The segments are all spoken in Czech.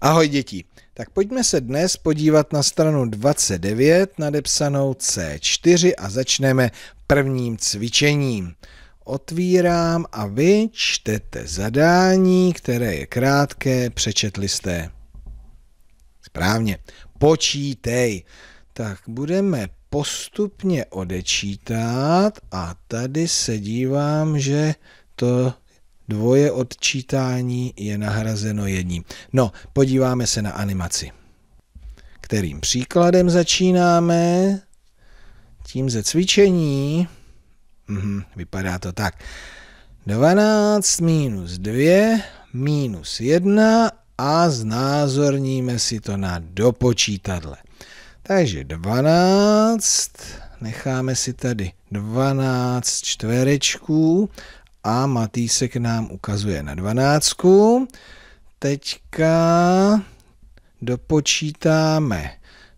Ahoj děti, tak pojďme se dnes podívat na stranu 29 nadepsanou C4 a začneme prvním cvičením. Otvírám a vy čtete zadání, které je krátké, přečetli jste. Správně, počítej. Tak budeme postupně odečítat a tady se dívám, že to dvoje odčítání je nahrazeno jedním. No, podíváme se na animaci. Kterým příkladem začínáme? Tím ze cvičení. Mhm, vypadá to tak. 12 minus 2 minus 1 a znázorníme si to na dopočítadle. Takže 12, necháme si tady 12 čtverečků a Matýsek nám ukazuje na dvanáctku. Teďka dopočítáme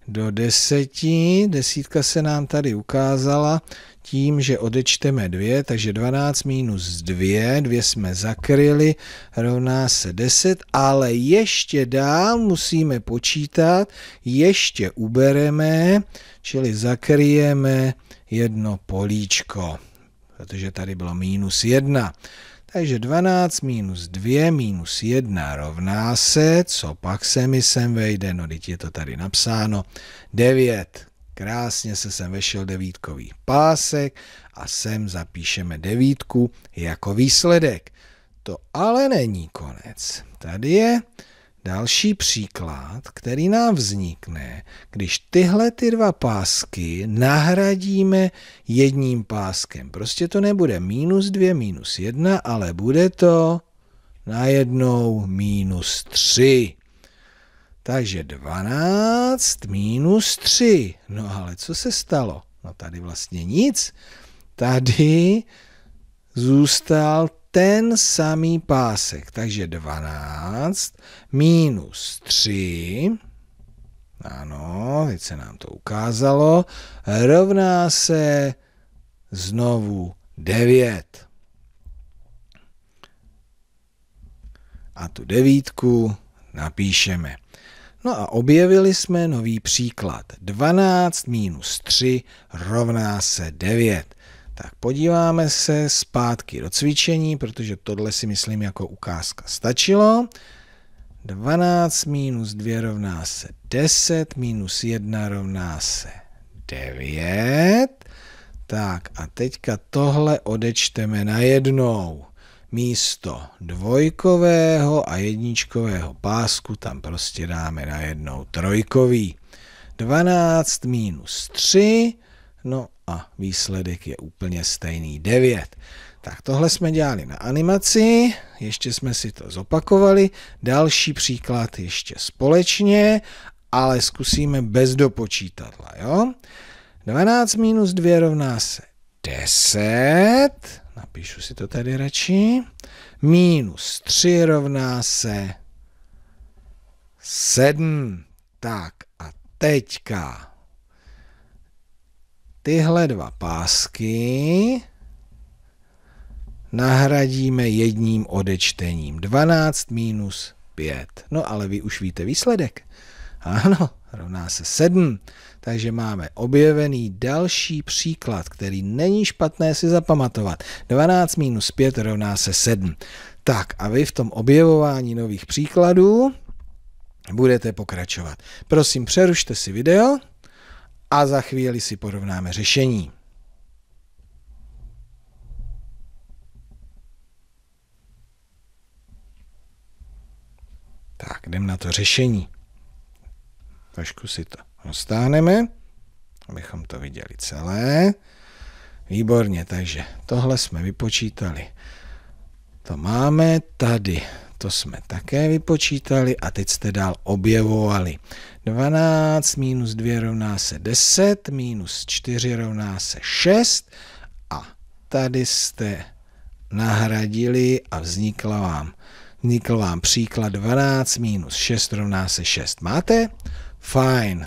do deseti. Desítka se nám tady ukázala tím, že odečteme dvě, takže 12 minus dvě. Dvě jsme zakryli, rovná se 10, ale ještě dál musíme počítat, ještě ubereme, čili zakryjeme jedno políčko protože tady bylo minus 1. Takže 12 minus 2 minus 1 rovná se, co pak se mi sem vejde, no teď je to tady napsáno, 9. Krásně se sem vešel devítkový pásek a sem zapíšeme devítku jako výsledek. To ale není konec. Tady je Další příklad, který nám vznikne, když tyhle ty dva pásky nahradíme jedním páskem. Prostě to nebude minus 2, minus 1, ale bude to najednou minus 3. Takže 12 minus 3. No ale co se stalo? No tady vlastně nic. Tady zůstal ten samý pásek. Takže 12 minus 3, ano, teď se nám to ukázalo, rovná se znovu 9. A tu devítku napíšeme. No a objevili jsme nový příklad. 12 minus 3 rovná se 9. Tak podíváme se zpátky do cvičení, protože tohle si myslím jako ukázka stačilo. 12 minus 2 rovná se 10, minus 1 rovná se 9. Tak a teďka tohle odečteme na jednou. Místo dvojkového a jedničkového pásku tam prostě dáme na jednou trojkový. 12 minus 3 No a výsledek je úplně stejný, 9. Tak tohle jsme dělali na animaci, ještě jsme si to zopakovali, další příklad ještě společně, ale zkusíme bez dopočítadla, jo? 12 minus 2 rovná se 10, napíšu si to tady radši, minus 3 rovná se 7. Tak a teďka tyhle dva pásky nahradíme jedním odečtením. 12 minus 5. No ale vy už víte výsledek. Ano, rovná se 7. Takže máme objevený další příklad, který není špatné si zapamatovat. 12 minus 5 rovná se 7. Tak a vy v tom objevování nových příkladů budete pokračovat. Prosím, přerušte si video a za chvíli si porovnáme řešení. Tak, jdem na to řešení. Trošku si to roztáhneme, abychom to viděli celé. Výborně, takže tohle jsme vypočítali. To máme tady to jsme také vypočítali a teď jste dál objevovali. 12 minus 2 rovná se 10, minus 4 rovná se 6 a tady jste nahradili a vznikla vám, vznikl vám příklad 12 minus 6 rovná se 6. Máte? Fajn.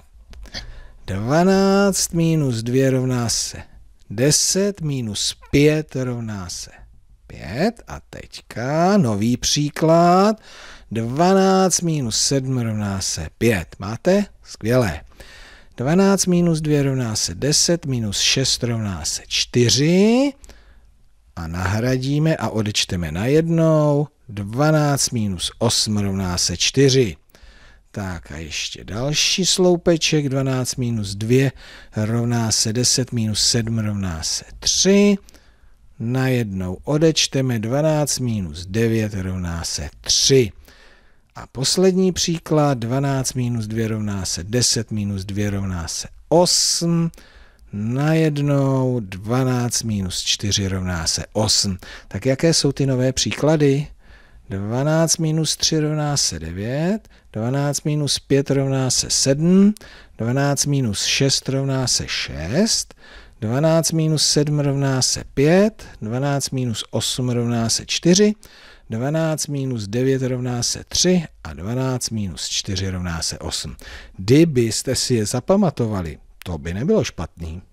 12 minus 2 rovná se 10, minus 5 rovná se 5 a teďka nový příklad. 12 minus 7 rovná se 5. Máte? Skvělé. 12 minus 2 rovná se 10, minus 6 rovná se 4 a nahradíme a odečteme na jednou. 12 minus 8 rovná se 4. Tak a ještě další sloupeček, 12 minus 2 rovná se 10, minus 7 rovná se 3 najednou odečteme 12 minus 9 rovná se 3. A poslední příklad, 12 minus 2 rovná se 10, minus 2 rovná se 8, najednou 12 minus 4 rovná se 8. Tak jaké jsou ty nové příklady? 12 minus 3 rovná se 9, 12 minus 5 rovná se 7, 12 minus 6 rovná se 6, 12 minus 7 rovná se 5, 12 minus 8 rovná se 4, 12 minus 9 rovná se 3 a 12 minus 4 rovná se 8. Kdybyste si je zapamatovali, to by nebylo špatný.